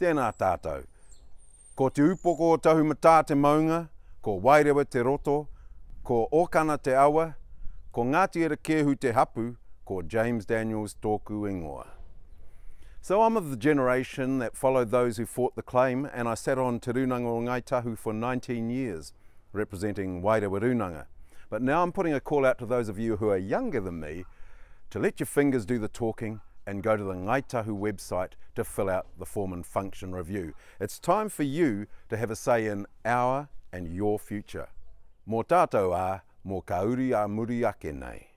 Tēnā tātou. Ko te upoko o tahu mata te maunga, ko wairewa te roto, ko okana te awa, ko Ngāti Ere Kehu te hapu, ko James Daniels tōku ingoa. So I'm of the generation that followed those who fought the claim and I sat on Te Runanga o Ngai Tahu for 19 years, representing Wairewa Runanga. But now I'm putting a call out to those of you who are younger than me to let your fingers do the talking and go to the Ngaitahu website to fill out the form and function review. It's time for you to have a say in our and your future. Mō tātou a, mō kauri a muri ake nei.